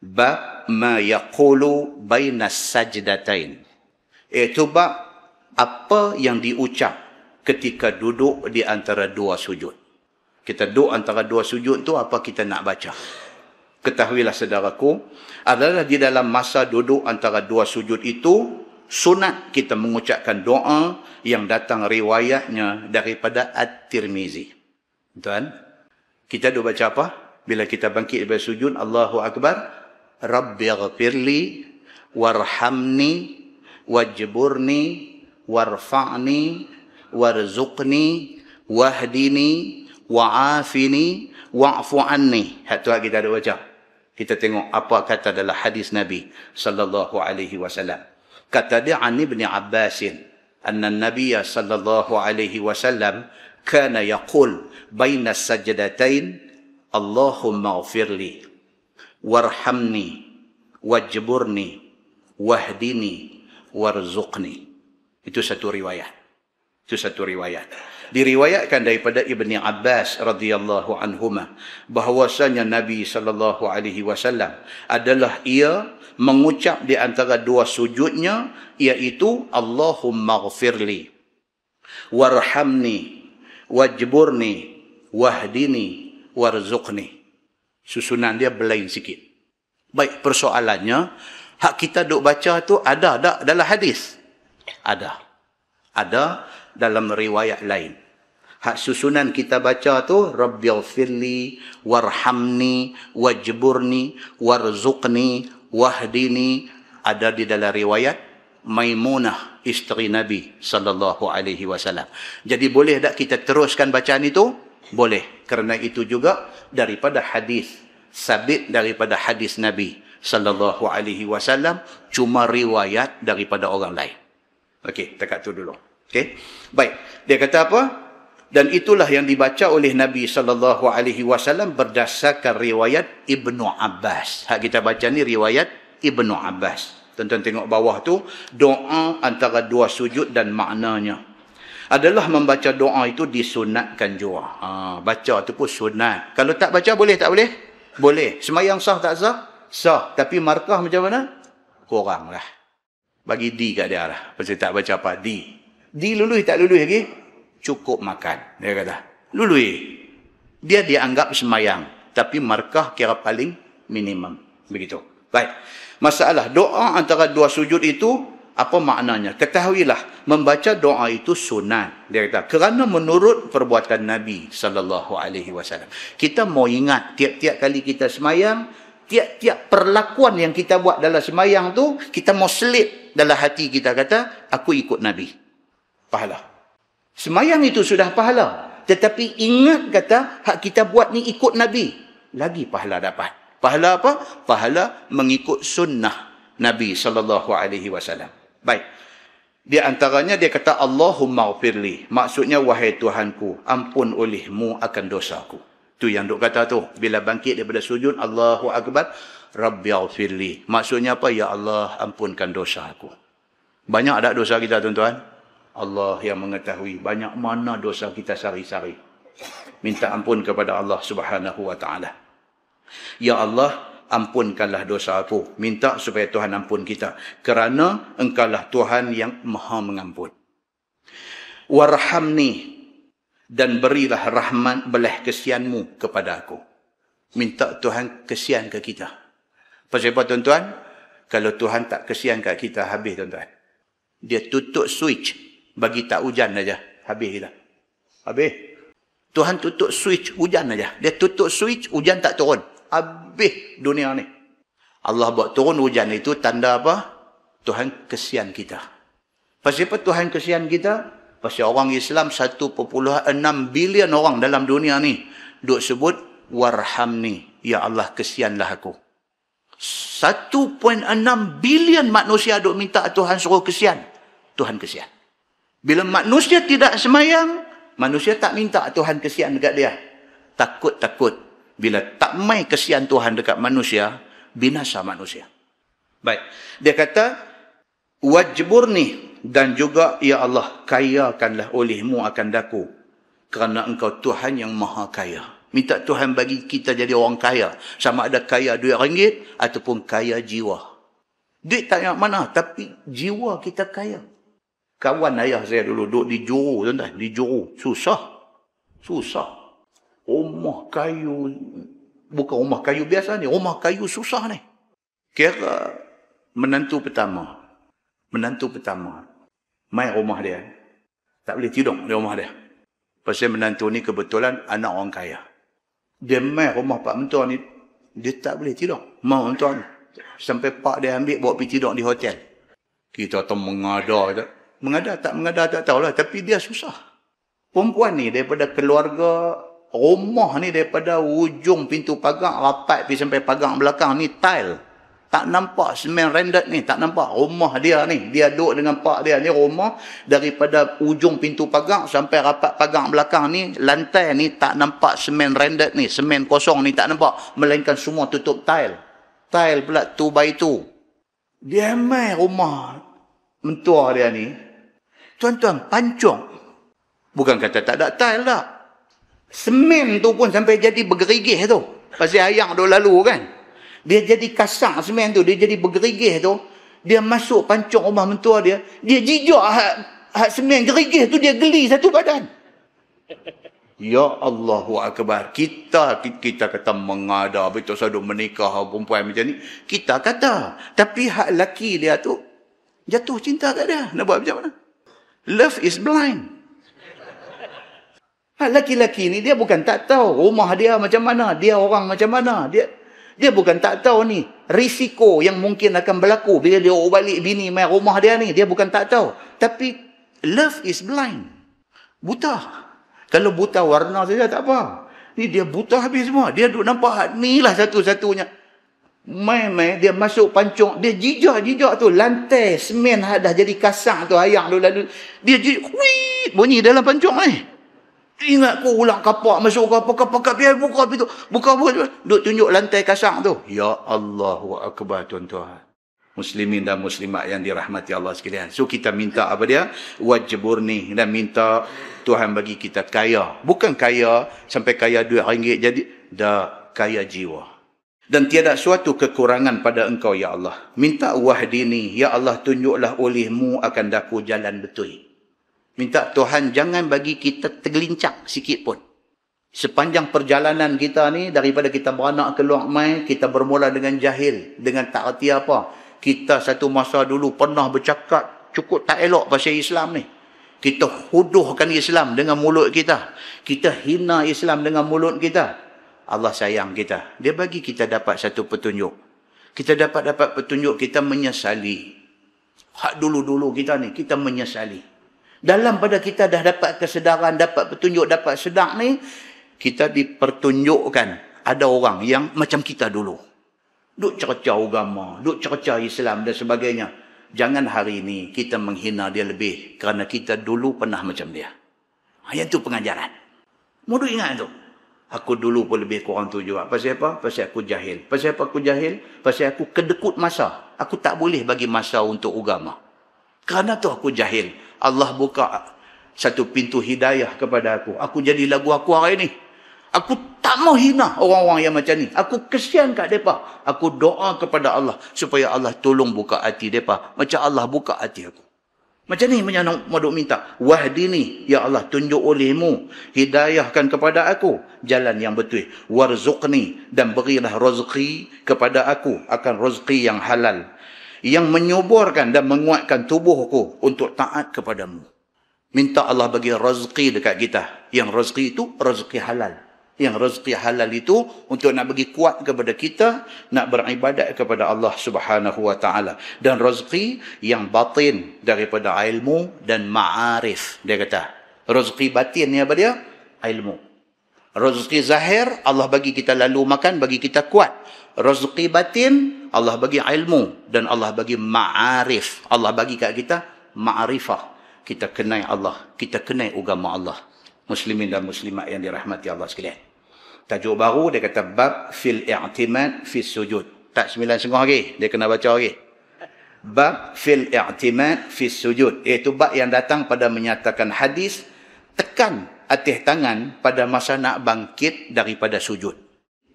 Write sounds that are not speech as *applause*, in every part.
bab ma yaqulu bainas sajdatain iaitu eh, bab apa yang diucap ketika duduk di antara dua sujud kita duduk antara dua sujud tu apa kita nak baca ketahuilah saudaraku adalah di dalam masa duduk antara dua sujud itu sunat kita mengucapkan doa yang datang riwayatnya daripada At-Tirmizi. Tuan, kita dah baca apa? Bila kita bangkit dari sujud, Allahu Akbar, Rabbi ighfirli warhamni wajburni warfa'ni warzuqni wahdini wa'afini wa'fu anni. Hak tu kita ada baca. Kita tengok apa kata dalam hadis Nabi sallallahu alaihi wasallam. Kata dia an Ibn Abbas 'An anna nabiyya sallallahu alaihi wasallam kana yaqul baina sajdatain Allahumma ighfirli warhamni wajburni wahdini warzuqni itu satu riwayat itu satu riwayat diriwayatkan daripada Ibni Abbas radhiyallahu anhuma bahwasanya Nabi sallallahu alaihi wasallam adalah ia mengucap di antara dua sujudnya iaitu Allahumma ghfirli warhamni wajburni wahdini warzuqni susunan dia berlain sikit. Baik, persoalannya, hak kita duk baca tu ada tak dalam hadis? Ada. Ada dalam riwayat lain. Hak susunan kita baca tu, Rabbil Firli, Warhamni, Wajburni, Warzuqni, Wahdini, ada di dalam riwayat Maimunah isteri Nabi sallallahu alaihi wasallam. Jadi boleh tak kita teruskan bacaan itu? Boleh kerana itu juga daripada hadis sabit daripada hadis Nabi sallallahu alaihi wasallam cuma riwayat daripada orang lain. Okey, dekat tu dulu. Okey. Baik. Dia kata apa? Dan itulah yang dibaca oleh Nabi sallallahu alaihi wasallam berdasarkan riwayat Ibnu Abbas. Hak kita baca ni riwayat Ibnu Abbas. Tonton tengok bawah tu doa antara dua sujud dan maknanya adalah membaca doa itu disunatkan jua. Ha, baca itu pun sunat. Kalau tak baca boleh tak boleh? Boleh. Semayang sah tak sah? Sah. Tapi markah macam mana? Kurang lah. Bagi di kat dia lah. Pasti tak baca apa di? Di lulus tak lulus lagi? Cukup makan. Dia kata. Lului. Dia dianggap semayang. Tapi markah kira paling minimum. Begitu. Baik. Masalah doa antara dua sujud itu apa maknanya? Ketahuilah membaca doa itu sunat. Dia kata kerana menurut perbuatan Nabi saw. Kita mau ingat tiap-tiap kali kita semayang, tiap-tiap perlakuan yang kita buat dalam semayang tu, kita mau selit dalam hati kita kata aku ikut Nabi. Pahala. Semayang itu sudah pahala. Tetapi ingat kata hak kita buat ni ikut Nabi. Lagi pahala dapat. Pahala apa? Pahala mengikut sunnah Nabi saw. Baik. Di antaranya dia kata Allahumma gfirli. Maksudnya wahai Tuhanku, ampun olehmu akan dosaku. Tu yang duk kata tu. Bila bangkit daripada sujud, Allahu Akbar, Rabbi gfirli. Maksudnya apa? Ya Allah, ampunkan dosa aku. Banyak ada dosa kita tuan-tuan? Allah yang mengetahui banyak mana dosa kita sari-sari. Minta ampun kepada Allah Subhanahu wa taala. Ya Allah, ampunkanlah dosa aku. Minta supaya Tuhan ampun kita. Kerana engkau Tuhan yang maha mengampun. Warhamni dan berilah rahmat belah kesianmu kepada aku. Minta Tuhan kesian ke kita. Pasal apa tuan-tuan? Kalau Tuhan tak kesian ke kita, habis tuan-tuan. Dia tutup switch. Bagi tak hujan aja, Habis kita. Habis. Tuhan tutup switch hujan aja. Dia tutup switch, hujan tak turun habis dunia ni. Allah buat turun hujan itu tanda apa? Tuhan kesian kita. Pasal apa Tuhan kesian kita? Pasal orang Islam 1.6 bilion orang dalam dunia ni. Duk sebut, warhamni. Ya Allah, kesianlah aku. 1.6 bilion manusia duk minta Tuhan suruh kesian. Tuhan kesian. Bila manusia tidak semayang, manusia tak minta Tuhan kesian dekat dia. Takut-takut. Bila tak mai kesian Tuhan dekat manusia, binasa manusia. Baik. Dia kata, Wajburni dan juga, Ya Allah, kayakanlah olehmu akan daku. Kerana engkau Tuhan yang maha kaya. Minta Tuhan bagi kita jadi orang kaya. Sama ada kaya duit ringgit ataupun kaya jiwa. Duit tak nak mana, tapi jiwa kita kaya. Kawan ayah saya dulu duduk di juru, tuan Di juru. Susah. Susah rumah kayu bukan rumah kayu biasa ni rumah kayu susah ni kira menantu pertama menantu pertama mai rumah dia tak boleh tidur di rumah dia pasal menantu ni kebetulan anak orang kaya dia mai rumah pak mentua ni dia tak boleh tidur mau mentua sampai pak dia ambil bawa pergi tidur di hotel kita tu mengada kita. mengada tak mengada tak tahulah tapi dia susah perempuan ni daripada keluarga rumah ni daripada ujung pintu pagar rapat pergi sampai pagar belakang ni tile. Tak nampak semen rendet ni. Tak nampak rumah dia ni. Dia duduk dengan pak dia ni rumah daripada ujung pintu pagar sampai rapat pagar belakang ni. Lantai ni tak nampak semen rendet ni. Semen kosong ni tak nampak. Melainkan semua tutup tile. Tile pula tu by tu. Dia main rumah mentua dia ni. Tuan-tuan, pancung. Bukan kata tak ada tile dah. Semen tu pun sampai jadi bergerigih tu. Pasal ayam dia lalu kan. Dia jadi kasar semen tu. Dia jadi bergerigih tu. Dia masuk pancung rumah mentua dia. Dia jijak hak, hak semen gerigih tu. Dia geli satu badan. *laughs* Ya Allah wa Akbar. Kita kita kata mengada. Betul saya duk menikah perempuan macam ni. Kita kata. Tapi hak lelaki dia tu. Jatuh cinta kat dia. Nak buat macam mana? Love is blind. Hal laki-laki ni dia bukan tak tahu rumah dia macam mana, dia orang macam mana. Dia dia bukan tak tahu ni risiko yang mungkin akan berlaku bila dia balik bini main rumah dia ni. Dia bukan tak tahu. Tapi love is blind. Buta. Kalau buta warna saja tak apa. Ni dia buta habis semua. Dia duduk nampak ni lah satu-satunya. Main-main dia masuk pancung. Dia jijak-jijak tu. Lantai semen dah jadi kasar tu. Ayak lalu lalu. Dia jijak. bunyi dalam pancung ni. Eh. Ingat kau ulang kapak masuk kau apa kapak biar buka pintu. Buka buka tu. Duk tunjuk lantai kasang tu. Ya Allah wa akbar tuan-tuan. Muslimin dan muslimat yang dirahmati Allah sekalian. So kita minta apa dia? Wajiburni dan minta Tuhan bagi kita kaya. Bukan kaya sampai kaya duit ringgit jadi dah kaya jiwa. Dan tiada suatu kekurangan pada engkau, Ya Allah. Minta wahdini, Ya Allah tunjuklah olehmu akan daku jalan betul. Minta Tuhan jangan bagi kita tergelincak sikit pun. Sepanjang perjalanan kita ni, daripada kita beranak keluar main kita bermula dengan jahil, dengan tak erti apa. Kita satu masa dulu pernah bercakap cukup tak elok pasal Islam ni. Kita huduhkan Islam dengan mulut kita. Kita hina Islam dengan mulut kita. Allah sayang kita. Dia bagi kita dapat satu petunjuk. Kita dapat-dapat petunjuk kita menyesali. Hak dulu-dulu kita ni, kita menyesali. Dalam pada kita dah dapat kesedaran, dapat petunjuk, dapat sedang ni, kita dipertunjukkan ada orang yang macam kita dulu. Duk cerca agama, duk cerca Islam dan sebagainya. Jangan hari ini kita menghina dia lebih kerana kita dulu pernah macam dia. Ayat ha, tu pengajaran. Mudu ingat tu? Aku dulu pun lebih kurang tu juga. Pasal apa? Pasal aku jahil. Pasal apa aku jahil? Pasal aku kedekut masa. Aku tak boleh bagi masa untuk agama. Kerana tu aku jahil. Allah buka satu pintu hidayah kepada aku. Aku jadi lagu aku hari ini. Aku tak mau hina orang-orang yang macam ni. Aku kesian kat mereka. Aku doa kepada Allah supaya Allah tolong buka hati mereka. Macam Allah buka hati aku. Macam ni menyanam maduk minta. Wahdini, ya Allah, tunjuk olehmu. Hidayahkan kepada aku jalan yang betul. Warzuqni dan berilah rezeki kepada aku akan rezeki yang halal yang menyuburkan dan menguatkan tubuhku untuk taat kepadamu. Minta Allah bagi rezeki dekat kita. Yang rezeki itu rezeki halal. Yang rezeki halal itu untuk nak bagi kuat kepada kita, nak beribadat kepada Allah Subhanahu Wa Taala. Dan rezeki yang batin daripada ilmu dan ma'arif. Dia kata, rezeki batin ni apa dia? Ilmu. Rezeki zahir, Allah bagi kita lalu makan, bagi kita kuat. Rezeki batin, Allah bagi ilmu. Dan Allah bagi ma'arif. Allah bagi kat kita ma'arifah. Kita kenai Allah. Kita kenai agama Allah. Muslimin dan muslimat yang dirahmati Allah sekalian. Tajuk baru, dia kata, Bab fil i'timad fi sujud. Tak sembilan sengah lagi. Dia kena baca lagi. Bab fil i'timad fi sujud. Iaitu bab yang datang pada menyatakan hadis. Tekan Atih tangan pada masa nak bangkit daripada sujud.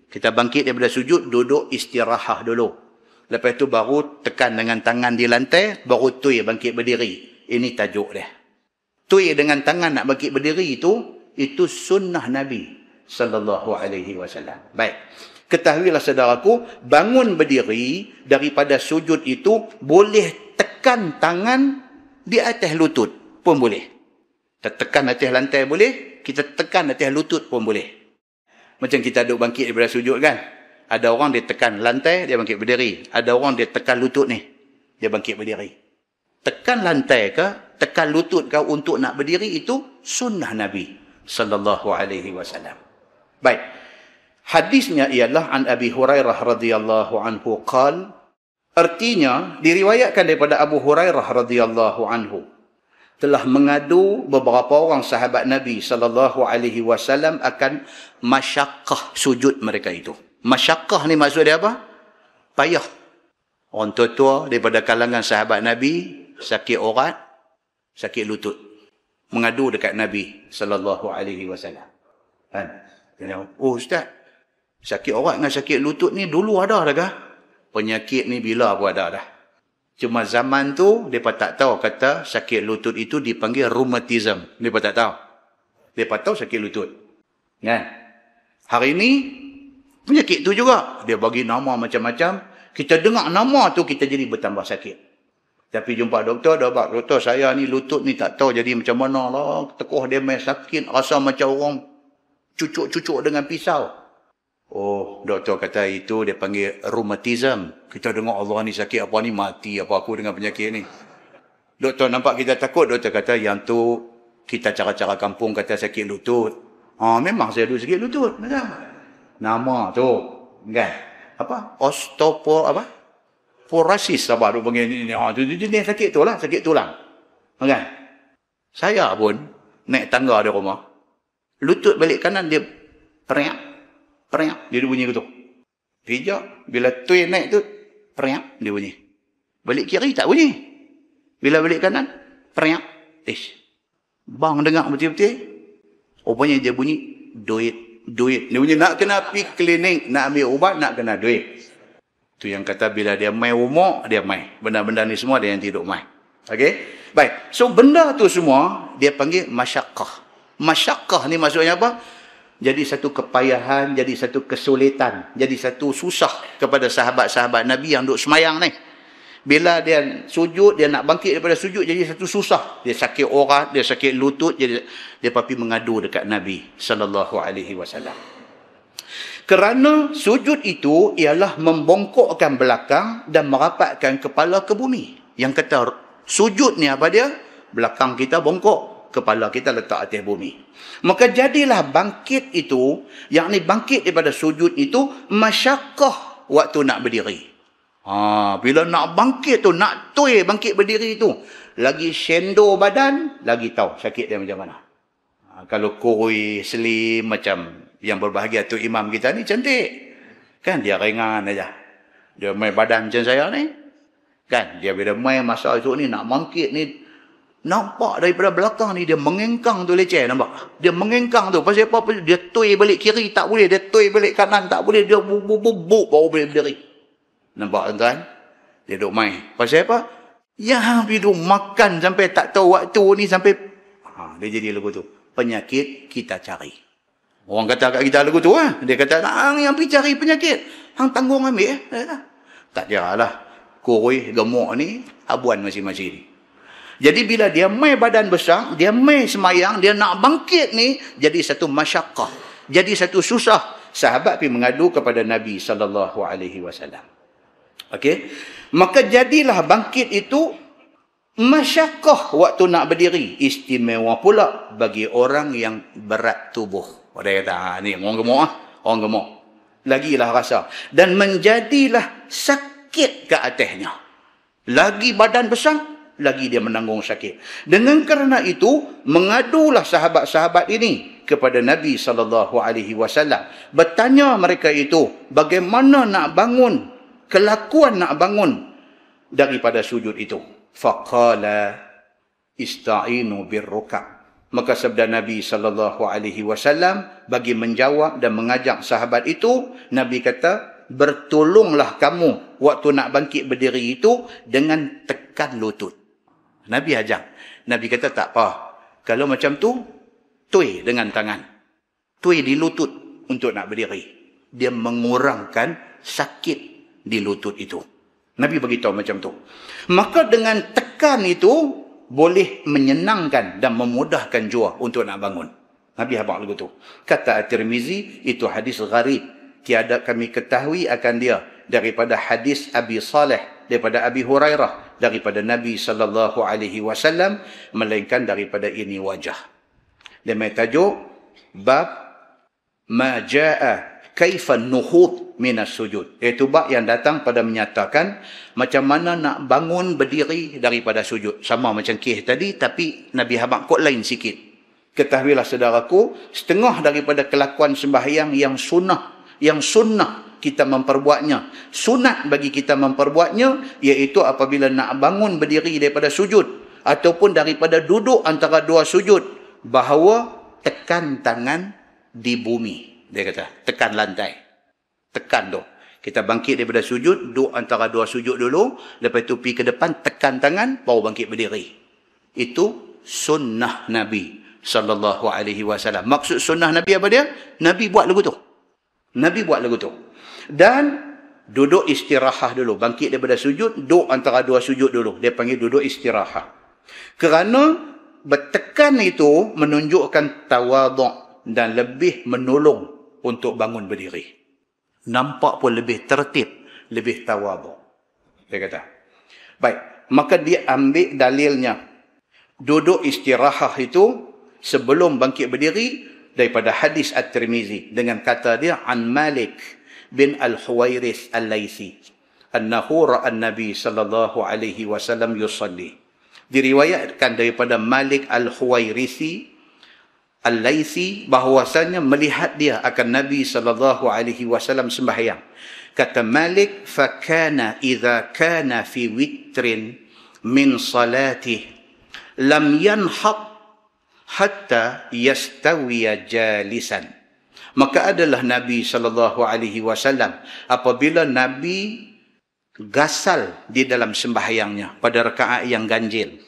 Kita bangkit daripada sujud, duduk istirahat dulu. Lepas itu baru tekan dengan tangan di lantai, baru tui bangkit berdiri. Ini tajuk dia. Tui dengan tangan nak bangkit berdiri itu, itu sunnah Nabi sallallahu alaihi wasallam. Baik. Ketahuilah saudaraku, bangun berdiri daripada sujud itu boleh tekan tangan di atas lutut pun boleh. Kita tekan atas lantai boleh. Kita tekan atas lutut pun boleh. Macam kita duduk bangkit daripada sujud kan. Ada orang dia tekan lantai, dia bangkit berdiri. Ada orang dia tekan lutut ni. Dia bangkit berdiri. Tekan lantai ke, tekan lutut ke untuk nak berdiri itu sunnah Nabi sallallahu alaihi wasallam. Baik. Hadisnya ialah an Abi Hurairah radhiyallahu anhu qal artinya diriwayatkan daripada Abu Hurairah radhiyallahu anhu telah mengadu beberapa orang sahabat Nabi sallallahu alaihi wasallam akan masyakah sujud mereka itu. Masyakah ni maksud dia apa? Payah. Orang tua-tua daripada kalangan sahabat Nabi sakit orat, sakit lutut. Mengadu dekat Nabi sallallahu alaihi wasallam. Kan? Dia, "Oh ustaz, sakit orat dengan sakit lutut ni dulu ada dah Penyakit ni bila pun ada dah?" Cuma zaman tu, mereka tak tahu kata sakit lutut itu dipanggil rheumatism. Mereka tak tahu. Mereka tahu sakit lutut. Kan? Hari ini, penyakit tu juga. Dia bagi nama macam-macam. Kita dengar nama tu kita jadi bertambah sakit. Tapi jumpa doktor, dia bak, doktor saya ni lutut ni tak tahu jadi macam mana lah. Tekuh dia main sakit, rasa macam orang cucuk-cucuk dengan pisau. Oh, doktor kata itu dia panggil rheumatism. Kita dengar Allah ni sakit apa ni, mati apa aku dengan penyakit ni. Doktor nampak kita takut, doktor kata yang tu kita cara-cara kampung kata sakit lutut. Ha, memang saya ada sakit lutut. Macam? Nama tu. Kan? Apa? Osteopor, apa? Porosis apa tu panggil ni. Ha, tu, tu, ni sakit tu lah, sakit tulang. Kan? Saya pun naik tangga di rumah. Lutut balik kanan dia periak. Periak, dia bunyi gitu. Pijak, bila tuin naik tu, periak, dia bunyi. Balik kiri, tak bunyi. Bila balik kanan, periak, ish. Bang dengar betul-betul, rupanya dia bunyi, duit, duit. Dia bunyi, nak kena pi klinik, nak ambil ubat, nak kena duit. Tu yang kata bila dia mai umur, dia mai. Benda-benda ni semua dia yang tidur mai. Okey? Baik. So benda tu semua dia panggil masyakah. Masyakah ni maksudnya apa? jadi satu kepayahan, jadi satu kesulitan, jadi satu susah kepada sahabat-sahabat Nabi yang duduk semayang ni. Bila dia sujud, dia nak bangkit daripada sujud, jadi satu susah. Dia sakit orang, dia sakit lutut, jadi dia pergi mengadu dekat Nabi sallallahu alaihi wasallam. Kerana sujud itu ialah membongkokkan belakang dan merapatkan kepala ke bumi. Yang kata sujud ni apa dia? Belakang kita bongkok kepala kita letak atas bumi. Maka jadilah bangkit itu, yang ni bangkit daripada sujud itu, masyakah waktu nak berdiri. Ha, bila nak bangkit tu, nak tui bangkit berdiri tu, lagi sendo badan, lagi tahu sakit dia macam mana. Ha, kalau kurui, selim macam yang berbahagia tu imam kita ni cantik. Kan dia ringan aja. Dia main badan macam saya ni. Kan dia bila main masa itu ni nak bangkit ni Nampak daripada belakang ni dia mengengkang tu leceh nampak. Dia mengengkang tu. Pasal apa? dia toy balik kiri tak boleh. Dia toy balik kanan tak boleh. Dia bubuk-bubuk baru boleh berdiri. Nampak tuan-tuan? Dia duduk main. Pasal apa? Yang dia duduk makan sampai tak tahu waktu ni sampai... Ha, dia jadi lagu tu. Penyakit kita cari. Orang kata kat kita lagu tu lah. Ha? Dia kata, hang yang pergi cari penyakit. Hang tanggung ambil. Eh? Tak kira lah. gemuk ni, abuan masing-masing ni. Jadi bila dia mai badan besar, dia mai semayang, dia nak bangkit ni, jadi satu masyakah. Jadi satu susah. Sahabat pergi mengadu kepada Nabi SAW. Okay, Maka jadilah bangkit itu masyakah waktu nak berdiri. Istimewa pula bagi orang yang berat tubuh. Ada kata, ah, ni orang gemuk ah. Orang gemuk. Lagilah rasa. Dan menjadilah sakit ke atasnya. Lagi badan besar, lagi dia menanggung sakit. Dengan kerana itu, mengadulah sahabat-sahabat ini kepada Nabi sallallahu alaihi wasallam. Bertanya mereka itu, bagaimana nak bangun? Kelakuan nak bangun daripada sujud itu. Faqala ista'inu birrukab. Maka sabda Nabi sallallahu alaihi wasallam bagi menjawab dan mengajak sahabat itu, Nabi kata, bertolonglah kamu waktu nak bangkit berdiri itu dengan tekan lutut. Nabi ajar. Nabi kata tak apa. Kalau macam tu, tui dengan tangan. Tui di lutut untuk nak berdiri. Dia mengurangkan sakit di lutut itu. Nabi beritahu macam tu. Maka dengan tekan itu, boleh menyenangkan dan memudahkan jua untuk nak bangun. Nabi habak lagu tu. Kata At-Tirmizi, itu hadis gharib. Tiada kami ketahui akan dia daripada hadis Abi Saleh daripada Abi Hurairah daripada Nabi sallallahu alaihi wasallam melainkan daripada ini wajah. Dia mai tajuk bab ma jaa kaifa nuhud min sujud iaitu bab yang datang pada menyatakan macam mana nak bangun berdiri daripada sujud sama macam kisah tadi tapi Nabi Habak kot lain sikit. Ketahuilah saudaraku setengah daripada kelakuan sembahyang yang sunnah yang sunnah kita memperbuatnya. Sunat bagi kita memperbuatnya iaitu apabila nak bangun berdiri daripada sujud ataupun daripada duduk antara dua sujud bahawa tekan tangan di bumi. Dia kata, tekan lantai. Tekan tu. Kita bangkit daripada sujud, duduk antara dua sujud dulu, lepas itu pergi ke depan, tekan tangan, baru bangkit berdiri. Itu sunnah Nabi sallallahu alaihi wasallam. Maksud sunnah Nabi apa dia? Nabi buat lagu tu. Nabi buat lagu tu dan duduk istirahat dulu. Bangkit daripada sujud, duduk antara dua sujud dulu. Dia panggil duduk istirahat. Kerana bertekan itu menunjukkan tawaduk dan lebih menolong untuk bangun berdiri. Nampak pun lebih tertib, lebih tawaduk. Dia kata. Baik, maka dia ambil dalilnya. Duduk istirahat itu sebelum bangkit berdiri daripada hadis At-Tirmizi dengan kata dia An Malik بن الحويرث الليثي أنه رأى النبي sallallahu alaihi wasallam yusalli diriwayatkan daripada Malik Al-Huwairisi Al-Laisi bahawasanya melihat dia akan Nabi sallallahu alaihi wasallam sembahyang. Kata Malik, "Fakana idza kana fi witrin min salatih lam yanhat hatta yastawiya jalisan." maka adalah Nabi saw. apabila Nabi gasal di dalam sembahyangnya pada rakaat yang ganjil.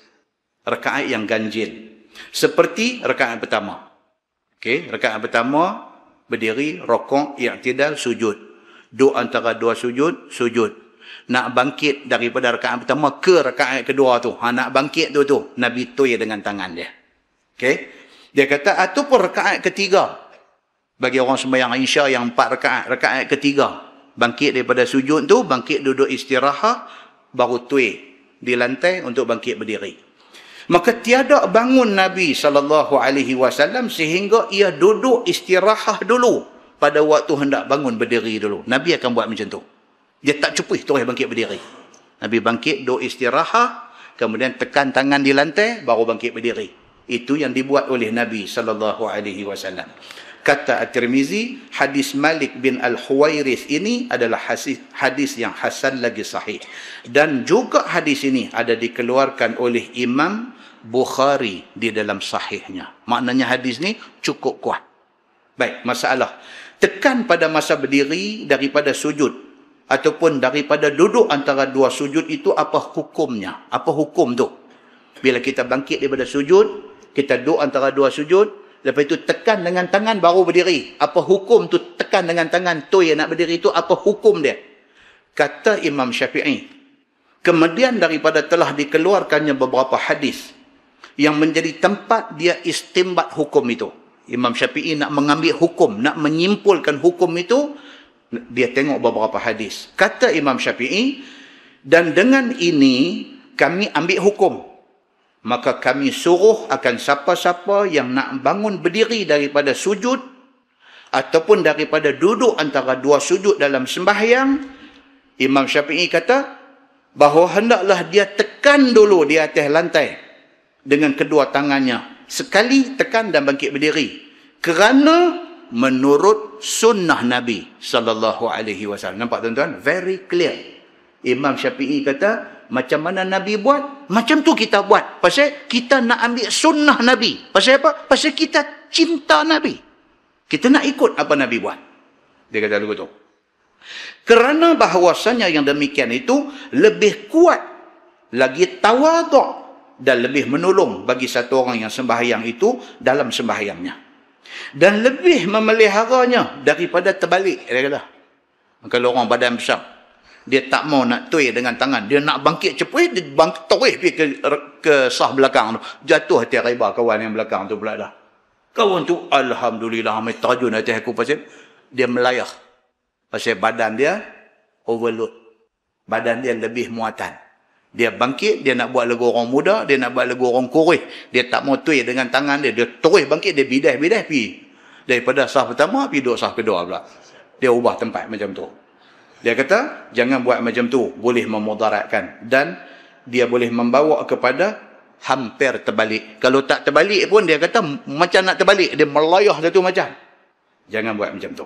Rakaat yang ganjil. Seperti rakaat pertama. okay? rakaat pertama berdiri, rokok, i'tidal, sujud. Dua antara dua sujud, sujud. Nak bangkit daripada rakaat pertama ke rakaat kedua tu. Ha, nak bangkit tu tu. Nabi toya dengan tangan dia. Okey. Dia kata, ataupun rakaat ketiga bagi orang sembahyang Isya yang empat rakaat, rakaat ketiga. Bangkit daripada sujud tu, bangkit duduk istirahat, baru tui di lantai untuk bangkit berdiri. Maka tiada bangun Nabi saw sehingga ia duduk istirahat dulu pada waktu hendak bangun berdiri dulu. Nabi akan buat macam tu. Dia tak cupih terus bangkit berdiri. Nabi bangkit duduk istirahat, kemudian tekan tangan di lantai baru bangkit berdiri. Itu yang dibuat oleh Nabi saw kata At-Tirmizi hadis Malik bin Al-Huwairith ini adalah hadis, hadis yang hasan lagi sahih dan juga hadis ini ada dikeluarkan oleh Imam Bukhari di dalam sahihnya maknanya hadis ni cukup kuat baik masalah tekan pada masa berdiri daripada sujud ataupun daripada duduk antara dua sujud itu apa hukumnya apa hukum tu bila kita bangkit daripada sujud kita duduk antara dua sujud Lepas itu tekan dengan tangan baru berdiri. Apa hukum tu tekan dengan tangan tu yang nak berdiri tu apa hukum dia? Kata Imam Syafi'i. Kemudian daripada telah dikeluarkannya beberapa hadis yang menjadi tempat dia istimbat hukum itu. Imam Syafi'i nak mengambil hukum, nak menyimpulkan hukum itu, dia tengok beberapa hadis. Kata Imam Syafi'i, dan dengan ini kami ambil hukum maka kami suruh akan siapa-siapa yang nak bangun berdiri daripada sujud ataupun daripada duduk antara dua sujud dalam sembahyang Imam Syafi'i kata bahawa hendaklah dia tekan dulu di atas lantai dengan kedua tangannya sekali tekan dan bangkit berdiri kerana menurut sunnah Nabi sallallahu alaihi wasallam nampak tuan-tuan very clear Imam Syafi'i kata macam mana Nabi buat, macam tu kita buat. Pasal kita nak ambil sunnah Nabi. Pasal apa? Pasal kita cinta Nabi. Kita nak ikut apa Nabi buat. Dia kata tu. Kerana bahawasanya yang demikian itu lebih kuat, lagi tawaduk dan lebih menolong bagi satu orang yang sembahyang itu dalam sembahyangnya. Dan lebih memeliharanya daripada terbalik. Dia kata. Kalau orang badan besar dia tak mau nak tui dengan tangan dia nak bangkit cepui dia bangkit terus pergi ke, ke sah belakang tu jatuh hati riba kawan yang belakang tu pula dah kawan tu alhamdulillah amat terjun hati aku pasal dia melayah pasal badan dia overload badan dia lebih muatan dia bangkit dia nak buat lego orang muda dia nak buat lego orang kurus dia tak mau tui dengan tangan dia dia terus bangkit dia bidah-bidah pergi daripada sah pertama pergi duduk sah kedua pula dia ubah tempat macam tu. Dia kata, jangan buat macam tu. Boleh memudaratkan. Dan dia boleh membawa kepada hampir terbalik. Kalau tak terbalik pun, dia kata macam nak terbalik. Dia melayah satu macam. Jangan buat macam tu.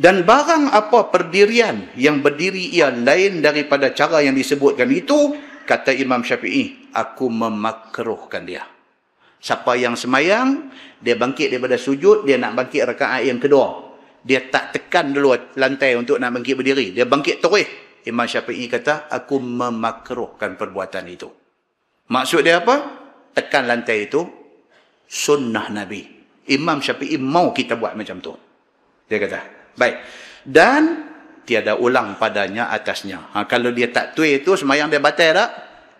Dan barang apa perdirian yang berdiri ia lain daripada cara yang disebutkan itu, kata Imam Syafi'i, aku memakruhkan dia. Siapa yang semayang, dia bangkit daripada sujud, dia nak bangkit rakaat yang kedua dia tak tekan dulu lantai untuk nak bangkit berdiri. Dia bangkit terus. Imam Syafi'i kata, aku memakruhkan perbuatan itu. Maksud dia apa? Tekan lantai itu, sunnah Nabi. Imam Syafi'i mau kita buat macam tu. Dia kata, baik. Dan, tiada ulang padanya atasnya. Ha, kalau dia tak tuai itu, semayang dia batal tak?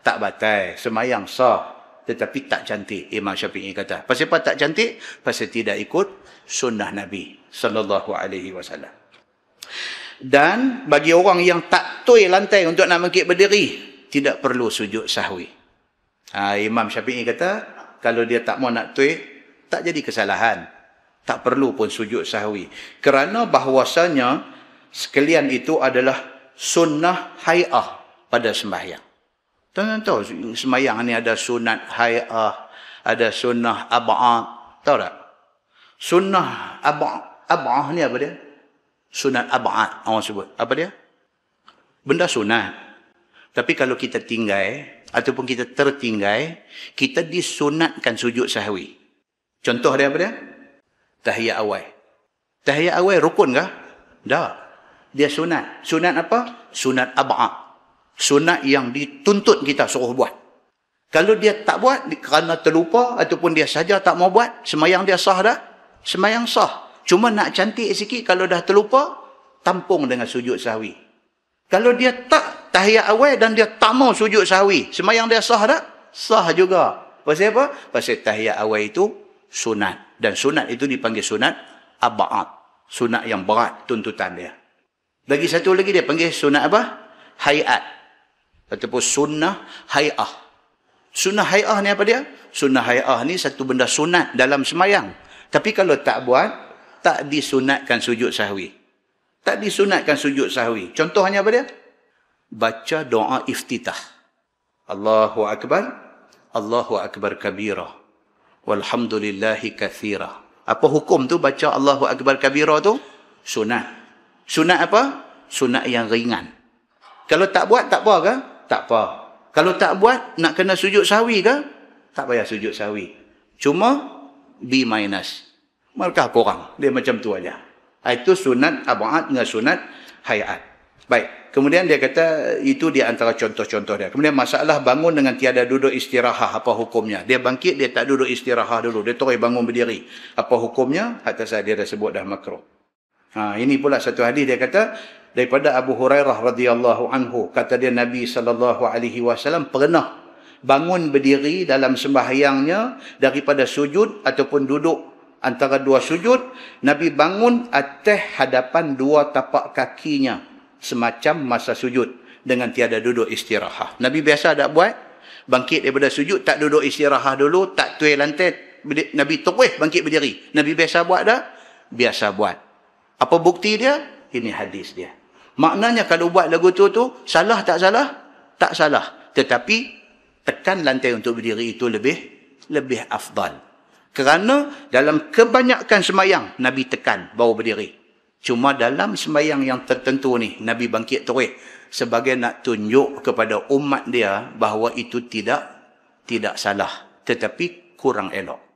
Tak batal. Semayang sah. Tetapi tak cantik, Imam Syafi'i kata. Pasal apa tak cantik? Pasal tidak ikut sunnah Nabi sallallahu alaihi wasallam. Dan bagi orang yang tak toy lantai untuk nak bangkit berdiri, tidak perlu sujud sahwi. Ha, Imam Syafi'i kata, kalau dia tak mau nak toy, tak jadi kesalahan. Tak perlu pun sujud sahwi. Kerana bahwasanya, sekalian itu adalah sunnah hai'ah pada sembahyang. Tuan-tuan tahu, sembahyang ini ada sunat hai'ah, ada sunnah aba'at. Tahu tak? Sunnah aba'at. Ab'ah ni apa dia? Sunat ab'ad orang sebut. Apa dia? Benda sunat. Tapi kalau kita tinggai ataupun kita tertinggai kita disunatkan sujud sahwi. Contoh dia apa dia? Tahiyat awal. Tahiyat awal rukun kah? Tak. Dia sunat. Sunat apa? Sunat ab'ad. Sunat yang dituntut kita suruh buat. Kalau dia tak buat kerana terlupa ataupun dia saja tak mau buat, semayang dia sah dah? Semayang sah. Cuma nak cantik sikit kalau dah terlupa, tampung dengan sujud sahwi. Kalau dia tak tahiyat awal dan dia tak mau sujud sahwi, semayang dia sah tak? Sah juga. Pasal apa? Pasal tahiyat awal itu sunat. Dan sunat itu dipanggil sunat aba'at. Sunat yang berat tuntutan dia. Lagi satu lagi dia panggil sunat apa? Hayat. Ataupun sunnah hayah. Sunnah hayah ni apa dia? Sunnah hayah ni satu benda sunat dalam semayang. Tapi kalau tak buat, tak disunatkan sujud sahwi. Tak disunatkan sujud sahwi. Contohnya apa dia? Baca doa iftitah. Allahu Akbar. Allahu Akbar kabira. Walhamdulillahi kathira. Apa hukum tu baca Allahu Akbar kabira tu? Sunat. Sunat apa? Sunat yang ringan. Kalau tak buat tak apa ke? Tak apa. Kalau tak buat nak kena sujud sahwi ke? Tak payah sujud sahwi. Cuma B minus markah korang. Dia macam tu aja. Ah, itu sunat abad dengan sunat hayat. Baik. Kemudian dia kata itu di antara contoh-contoh dia. Kemudian masalah bangun dengan tiada duduk istirahat apa hukumnya? Dia bangkit dia tak duduk istirahat dulu. Dia terus bangun berdiri. Apa hukumnya? Hatta saya dia dah sebut dah makro. Ha, ini pula satu hadis dia kata daripada Abu Hurairah radhiyallahu anhu kata dia Nabi sallallahu alaihi wasallam pernah bangun berdiri dalam sembahyangnya daripada sujud ataupun duduk antara dua sujud, Nabi bangun atas hadapan dua tapak kakinya semacam masa sujud dengan tiada duduk istirahat. Nabi biasa tak buat, bangkit daripada sujud, tak duduk istirahat dulu, tak tuai lantai, Nabi terus bangkit berdiri. Nabi biasa buat tak? Biasa buat. Apa bukti dia? Ini hadis dia. Maknanya kalau buat lagu tu tu salah tak salah? Tak salah. Tetapi tekan lantai untuk berdiri itu lebih lebih afdal. Kerana dalam kebanyakan semayang, Nabi tekan bawa berdiri. Cuma dalam semayang yang tertentu ni, Nabi bangkit terus sebagai nak tunjuk kepada umat dia bahawa itu tidak tidak salah. Tetapi kurang elok.